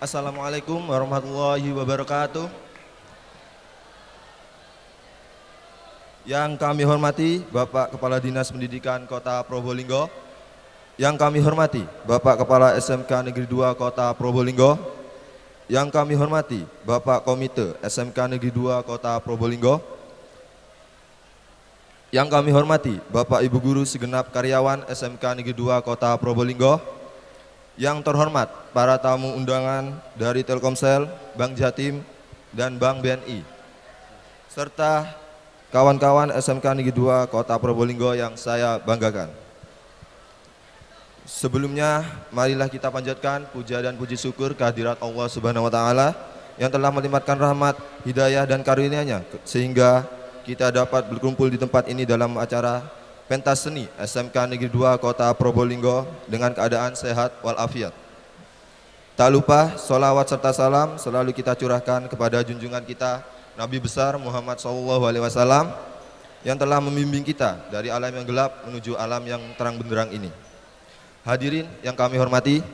Assalamualaikum warahmatullahi wabarakatuh. Yang kami hormati Bapak Kepala Dinas Pendidikan Kota Probolinggo. Yang kami hormati Bapak Kepala SMK Negeri 2 Kota Probolinggo. Yang kami hormati Bapak Komite SMK Negeri 2 Kota Probolinggo. Yang kami hormati Bapak Ibu Guru segenap karyawan SMK Negeri 2 Kota Probolinggo. Yang terhormat para tamu undangan dari Telkomsel, Bank Jatim, dan Bank BNI, serta kawan-kawan SMK Negeri 2 Kota Probolinggo yang saya banggakan. Sebelumnya, marilah kita panjatkan puja dan puji syukur kehadirat Allah Subhanahu wa taala yang telah melimpahkan rahmat, hidayah dan karunia-Nya sehingga kita dapat berkumpul di tempat ini dalam acara pentas seni SMK Negeri 2 Kota Probolinggo dengan keadaan sehat walafiat. Tak lupa sholawat serta salam selalu kita curahkan kepada junjungan kita Nabi besar Muhammad SAW yang telah membimbing kita dari alam yang gelap menuju alam yang terang benderang ini. Hadirin yang kami hormati,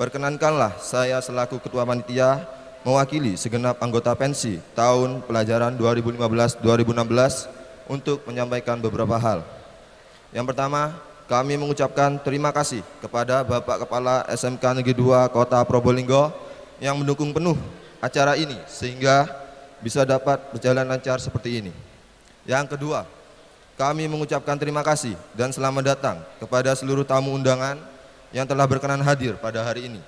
perkenankanlah saya selaku Ketua Panitia mewakili segenap anggota pensi tahun pelajaran 2015-2016 untuk menyampaikan beberapa hal. Yang pertama, kami mengucapkan terima kasih kepada Bapak Kepala SMK Negeri 2 Kota Probolinggo yang mendukung penuh acara ini sehingga bisa dapat berjalan lancar seperti ini. Yang kedua, kami mengucapkan terima kasih dan selamat datang kepada seluruh tamu undangan yang telah berkenan hadir pada hari ini.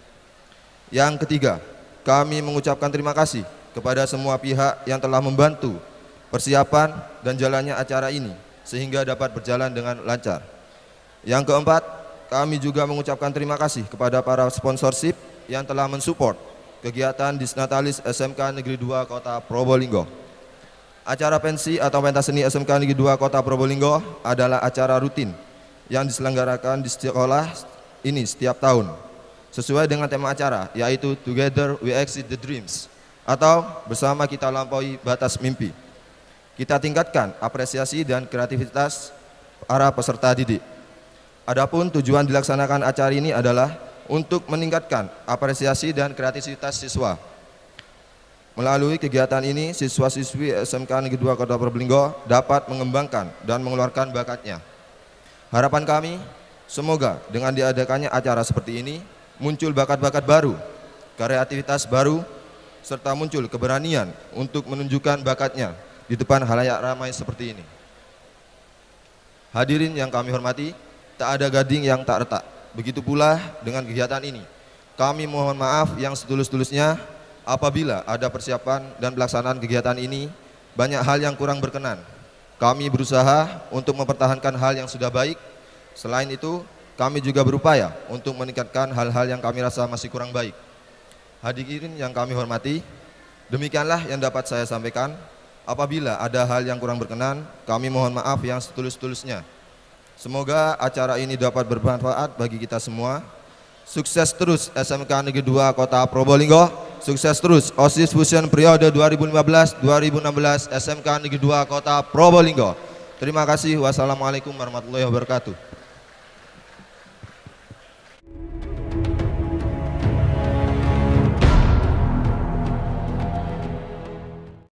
Yang ketiga, kami mengucapkan terima kasih kepada semua pihak yang telah membantu persiapan dan jalannya acara ini sehingga dapat berjalan dengan lancar. Yang keempat, kami juga mengucapkan terima kasih kepada para sponsorship yang telah mensupport kegiatan Disnatalis SMK Negeri 2 Kota Probolinggo. Acara pensi atau pentas seni SMK Negeri 2 Kota Probolinggo adalah acara rutin yang diselenggarakan di sekolah ini setiap tahun sesuai dengan tema acara yaitu Together We Exit the Dreams atau bersama kita lampaui batas mimpi. Kita tingkatkan apresiasi dan kreativitas para peserta didik. Adapun tujuan dilaksanakan acara ini adalah untuk meningkatkan apresiasi dan kreativitas siswa. Melalui kegiatan ini, siswa-siswi SMK Negeri 2 Kota Probolinggo dapat mengembangkan dan mengeluarkan bakatnya. Harapan kami, semoga dengan diadakannya acara seperti ini, muncul bakat-bakat baru, kreativitas baru, serta muncul keberanian untuk menunjukkan bakatnya di depan halayak ramai seperti ini. Hadirin yang kami hormati, tak ada gading yang tak retak. Begitu pula dengan kegiatan ini. Kami mohon maaf yang setulus-tulusnya apabila ada persiapan dan pelaksanaan kegiatan ini banyak hal yang kurang berkenan. Kami berusaha untuk mempertahankan hal yang sudah baik. Selain itu, kami juga berupaya untuk meningkatkan hal-hal yang kami rasa masih kurang baik. Hadirin yang kami hormati, demikianlah yang dapat saya sampaikan. Apabila ada hal yang kurang berkenan, kami mohon maaf yang setulus-tulusnya. Semoga acara ini dapat bermanfaat bagi kita semua. Sukses terus SMK Negeri 2 Kota Probolinggo. Sukses terus OSIS Fusion periode 2015-2016 SMK Negeri 2 Kota Probolinggo. Terima kasih. Wassalamualaikum warahmatullahi wabarakatuh.